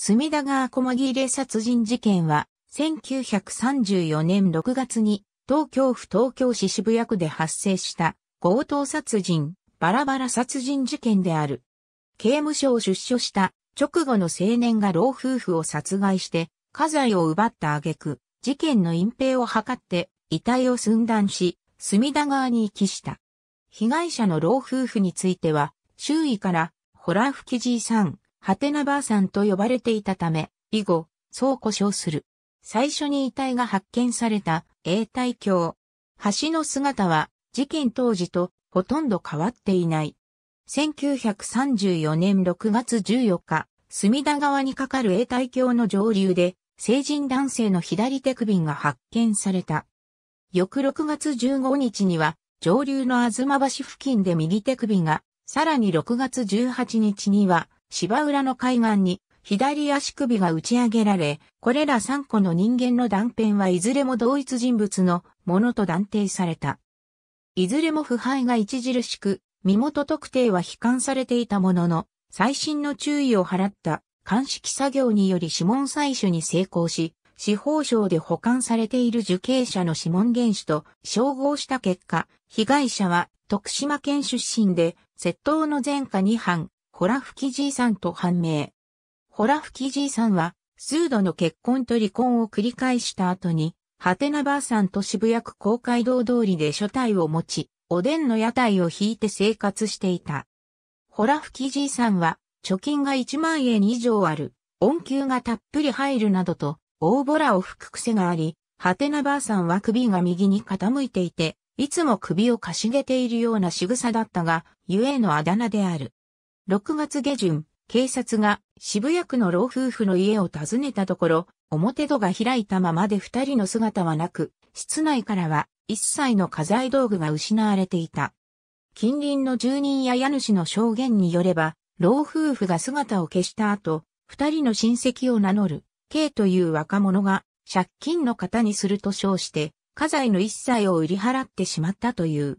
隅田川駒切れ殺人事件は、1934年6月に、東京府東京市渋谷区で発生した、強盗殺人、バラバラ殺人事件である。刑務所を出所した、直後の青年が老夫婦を殺害して、家財を奪った挙句、事件の隠蔽を図って、遺体を寸断し、隅田川に遺棄した。被害者の老夫婦については、周囲から、ラー吹きじいさん、ハテナばあさんと呼ばれていたため、以後、そう呼称する。最初に遺体が発見された永代橋。橋の姿は事件当時とほとんど変わっていない。1934年6月14日、隅田川に架かる永代橋の上流で、成人男性の左手首が発見された。翌6月15日には、上流の東橋付近で右手首が、さらに6月18日には、芝浦の海岸に左足首が打ち上げられ、これら3個の人間の断片はいずれも同一人物のものと断定された。いずれも腐敗が著しく、身元特定は悲観されていたものの、最新の注意を払った鑑識作業により指紋採取に成功し、司法省で保管されている受刑者の指紋原子と照合した結果、被害者は徳島県出身で、窃盗の前科2犯、ホラフキいさんと判明。ホラフキいさんは、数度の結婚と離婚を繰り返した後に、ハテナばあさんと渋谷区公会堂通りで所帯を持ち、おでんの屋台を引いて生活していた。ホラフキいさんは、貯金が1万円以上ある、恩給がたっぷり入るなどと、大ボラを吹く癖があり、ハテナばあさんは首が右に傾いていて、いつも首をかしげているような仕草だったが、ゆえのあだ名である。6月下旬、警察が渋谷区の老夫婦の家を訪ねたところ、表戸が開いたままで二人の姿はなく、室内からは一切の家財道具が失われていた。近隣の住人や家主の証言によれば、老夫婦が姿を消した後、二人の親戚を名乗る、K という若者が、借金の方にすると称して、家財の一切を売り払ってしまったという。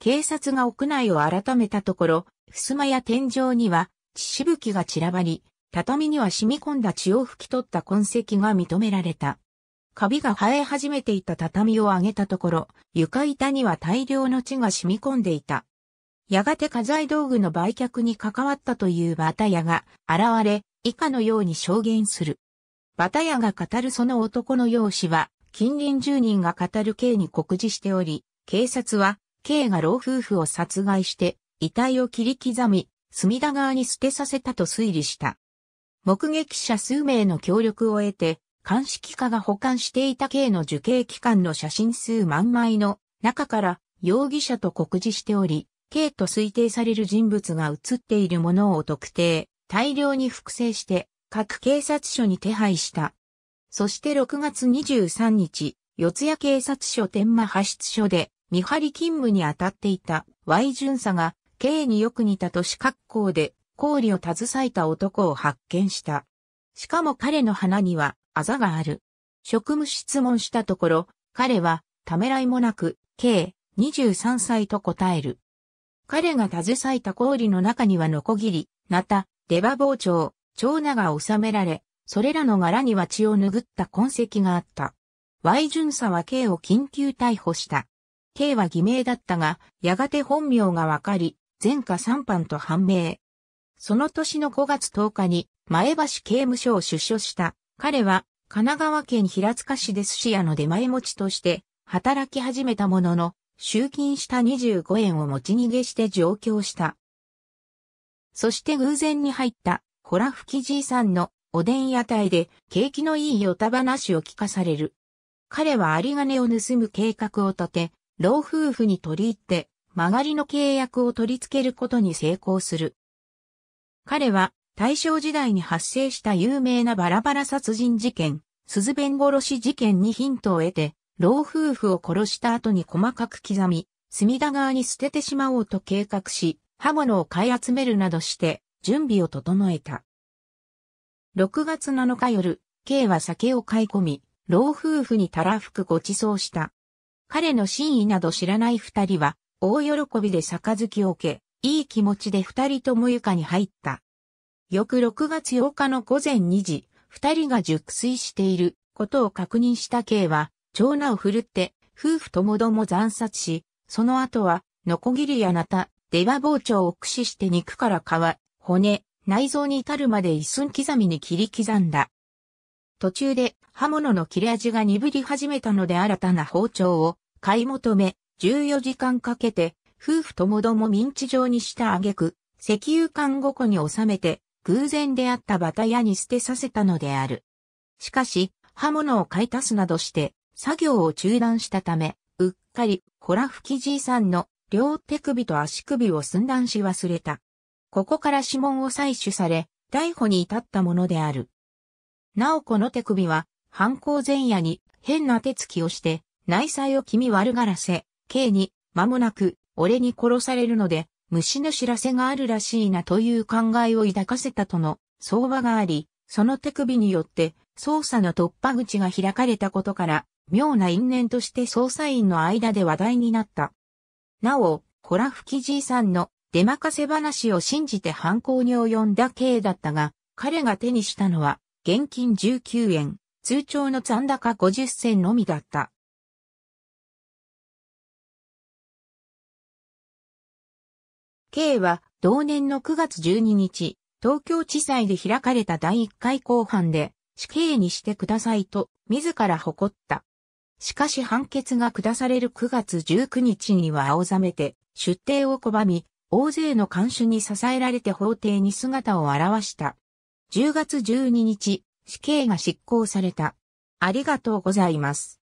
警察が屋内を改めたところ、襖や天井には血しぶきが散らばり、畳には染み込んだ血を拭き取った痕跡が認められた。カビが生え始めていた畳を上げたところ、床板には大量の血が染み込んでいた。やがて家財道具の売却に関わったというバタヤが現れ、以下のように証言する。バタヤが語るその男の容姿は、近隣住人が語る刑に告示しており、警察は、刑が老夫婦を殺害して、遺体を切り刻み、隅田川に捨てさせたと推理した。目撃者数名の協力を得て、鑑識課が保管していた刑の受刑期間の写真数万枚の中から容疑者と告示しており、刑と推定される人物が写っているものを特定、大量に複製して各警察署に手配した。そして6月23日、四谷警察署天満派出所で見張り勤務に当たっていた Y 巡査が K によく似た都市格好で、氷を携えた男を発見した。しかも彼の鼻には、あざがある。職務質問したところ、彼は、ためらいもなく、K、23歳と答える。彼が携えた氷の中にはノコギリ、ナタ、出刃包丁、長名が収められ、それらの柄には血を拭った痕跡があった。Y 巡査は K を緊急逮捕した。K は偽名だったが、やがて本名がわかり、前科3班と判明。その年の5月10日に前橋刑務所を出所した彼は神奈川県平塚市で寿司屋の出前持ちとして働き始めたものの集金した25円を持ち逃げして上京した。そして偶然に入ったホラ吹きじいさんのおでん屋台で景気のいいヨタ話を聞かされる。彼は有金を盗む計画を立て、老夫婦に取り入って曲がりの契約を取り付けることに成功する。彼は大正時代に発生した有名なバラバラ殺人事件、鈴弁殺し事件にヒントを得て、老夫婦を殺した後に細かく刻み、隅田川に捨ててしまおうと計画し、刃物を買い集めるなどして準備を整えた。6月7日夜、K は酒を買い込み、老夫婦にたらふくご馳走した。彼の真意など知らない二人は大喜びで杯を受け、いい気持ちで二人とも床に入った。翌6月8日の午前2時、二人が熟睡していることを確認した K は、長男を振るって、夫婦ともども惨殺し、その後は、ノコギリやなた、出刃包丁を駆使して肉から皮、骨、内臓に至るまで一寸刻みに切り刻んだ。途中で刃物の切れ味が鈍り始めたので新たな包丁を買い求め、14時間かけて、夫婦ともどもミンチ状にした挙句、石油缶ご個に収めて、偶然出会ったバタ屋に捨てさせたのである。しかし、刃物を買い足すなどして、作業を中断したため、うっかり、ホラフキじいさんの両手首と足首を寸断し忘れた。ここから指紋を採取され、逮捕に至ったものである。なおこの手首は、犯行前夜に変な手つきをして、内裁を気味悪がらせ、K に、間もなく、俺に殺されるので、虫の知らせがあるらしいなという考えを抱かせたとの相場があり、その手首によって捜査の突破口が開かれたことから、妙な因縁として捜査員の間で話題になった。なお、コラフキじいさんの出任せ話を信じて犯行に及んだ刑だったが、彼が手にしたのは、現金19円、通帳の残高50銭のみだった。K は同年の9月12日、東京地裁で開かれた第1回公判で死刑にしてくださいと自ら誇った。しかし判決が下される9月19日には青ざめて出廷を拒み、大勢の監守に支えられて法廷に姿を現した。10月12日、死刑が執行された。ありがとうございます。